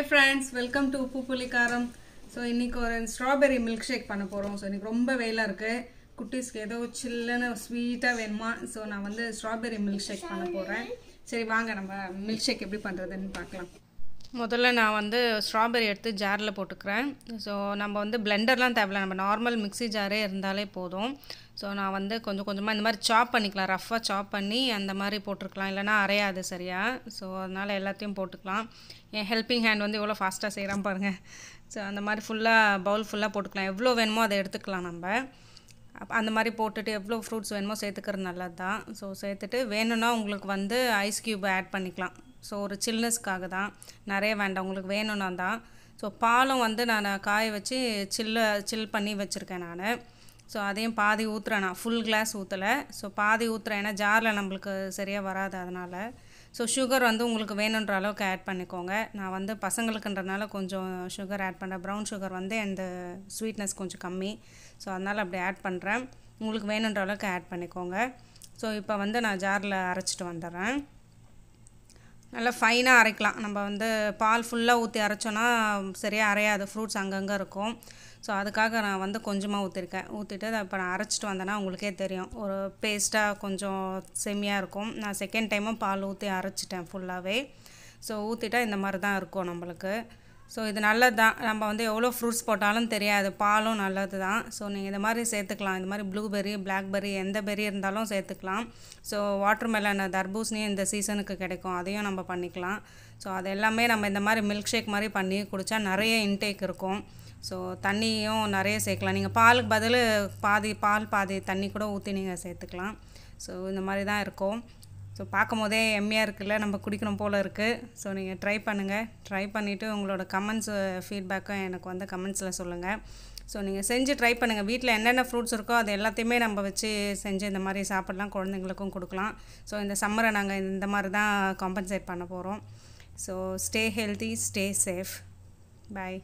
hi friends welcome to உப்பு புளிக்காரம் so இன்றைக்கி ஒரு ஸ்ட்ராபெரி மில்க் ஷேக் பண்ண போகிறோம் ஸோ இன்னைக்கு ரொம்ப வெயிலாக இருக்குது குட்டீஸ்க்கு ஏதோ சில்லுன்னு ஸ்வீட்டாக வேணுமா ஸோ நான் வந்து ஸ்ட்ராபெரி மில்க் ஷேக் பண்ண போகிறேன் சரி வாங்க நம்ம மில்க் ஷேக் எப்படி பண்ணுறதுன்னு பார்க்கலாம் முதல்ல நான் வந்து ஸ்ட்ராபெரி எடுத்து ஜாரில் போட்டுக்கிறேன் ஸோ நம்ம வந்து பிளெண்டர்லாம் தேவையில்ல நம்ம நார்மல் மிக்சி ஜாரே இருந்தாலே போதும் ஸோ நான் வந்து கொஞ்சம் கொஞ்சமாக இந்த மாதிரி சாப் பண்ணிக்கலாம் ரஃப்பாக சாப் பண்ணி அந்த மாதிரி போட்டிருக்கலாம் இல்லைனா அரையாது சரியாக ஸோ அதனால் எல்லாத்தையும் போட்டுக்கலாம் என் ஹெல்பிங் ஹேண்ட் வந்து எவ்வளோ ஃபாஸ்ட்டாக செய்கிறான் பாருங்கள் ஸோ அந்த மாதிரி ஃபுல்லாக பவுல் ஃபுல்லாக போட்டுக்கலாம் எவ்வளோ வேணுமோ அதை எடுத்துக்கலாம் நம்ம அந்த மாதிரி போட்டுட்டு எவ்வளோ ஃப்ரூட்ஸ் வேணுமோ சேர்த்துக்கிறது நல்லது தான் ஸோ சேர்த்துட்டு வேணும்னா உங்களுக்கு வந்து ஐஸ் க்யூப் ஆட் பண்ணிக்கலாம் ஸோ ஒரு சில்னஸ்க்காக தான் நிறைய வேண்டாம் உங்களுக்கு வேணும்னா தான் ஸோ பாலும் வந்து நான் காய வச்சு சில்ல சில் பண்ணி வச்சுருக்கேன் நான் ஸோ அதையும் பாதி ஊற்றுறேன் நான் ஃபுல் கிளாஸ் ஊற்றலை ஸோ பாதி ஊற்றுறேன் ஏன்னா ஜாரில் நம்மளுக்கு சரியாக வராது அதனால் ஸோ சுகர் வந்து உங்களுக்கு வேணுன்ற அளவுக்கு ஆட் பண்ணிக்கோங்க நான் வந்து பசங்களுக்குன்றனால கொஞ்சம் சுகர் ஆட் பண்ணுறேன் ப்ரௌன் சுகர் வந்து அந்த ஸ்வீட்னஸ் கொஞ்சம் கம்மி ஸோ அதனால் அப்படி ஆட் பண்ணுறேன் உங்களுக்கு வேணுன்ற அளவுக்கு ஆட் பண்ணிக்கோங்க ஸோ இப்போ வந்து நான் ஜாரில் அரைச்சிட்டு வந்துடுறேன் நல்லா ஃபைனாக அரைக்கலாம் நம்ம வந்து பால் ஃபுல்லாக ஊற்றி அரைச்சோன்னா சரியாக அரையாது ஃப்ரூட்ஸ் அங்கங்கே இருக்கும் ஸோ அதுக்காக நான் வந்து கொஞ்சமாக ஊற்றிருக்கேன் ஊற்றிட்டு அதை இப்போ நான் அரைச்சிட்டு வந்தேன்னா உங்களுக்கே தெரியும் ஒரு பேஸ்ட்டாக கொஞ்சம் செம்மியாக இருக்கும் நான் செகண்ட் டைமும் பால் ஊற்றி அரைச்சிட்டேன் ஃபுல்லாகவே ஸோ ஊற்றிட்டா இந்த மாதிரி தான் இருக்கும் நம்மளுக்கு ஸோ இது நல்லது தான் நம்ம வந்து எவ்வளோ ஃப்ரூட்ஸ் போட்டாலும் தெரியாது பாலும் நல்லது தான் ஸோ நீங்கள் இந்த மாதிரி சேர்த்துக்கலாம் இது மாதிரி ப்ளூபெர்ரி பிளாக்பெர்ரி எந்த பெரி இருந்தாலும் சேர்த்துக்கலாம் ஸோ வாட்டர் மெலன் தர்பூசணியும் இந்த சீசனுக்கு கிடைக்கும் அதையும் நம்ம பண்ணிக்கலாம் ஸோ அது எல்லாமே நம்ம இந்த மாதிரி மில்க் ஷேக் மாதிரி பண்ணி குடித்தா நிறைய இன்டேக் இருக்கும் ஸோ தண்ணியும் நிறைய சேர்க்கலாம் நீங்கள் பாலுக்கு பதில் பாதி பால் பாதி தண்ணி கூட ஊற்றி நீங்கள் சேர்த்துக்கலாம் ஸோ இந்த மாதிரி தான் இருக்கும் ஸோ பார்க்கும் போதே எம்மியாக இருக்குல்ல நம்ம குடிக்கணும் போல் இருக்குது ஸோ நீங்கள் ட்ரை பண்ணுங்கள் ட்ரை பண்ணிவிட்டு உங்களோட கமெண்ட்ஸ் ஃபீட்பேக்கும் எனக்கு வந்து கமெண்ட்ஸில் சொல்லுங்கள் ஸோ நீங்கள் செஞ்சு ட்ரை பண்ணுங்கள் வீட்டில் என்னென்ன ஃப்ரூட்ஸ் இருக்கோ அது எல்லாத்தையுமே நம்ம வச்சு செஞ்சு இந்த மாதிரி சாப்பிட்லாம் குழந்தைங்களுக்கும் கொடுக்கலாம் ஸோ இந்த சம்மரை நாங்கள் இந்த மாதிரி தான் காம்பன்சேட் பண்ண போகிறோம் so stay healthy stay safe பாய்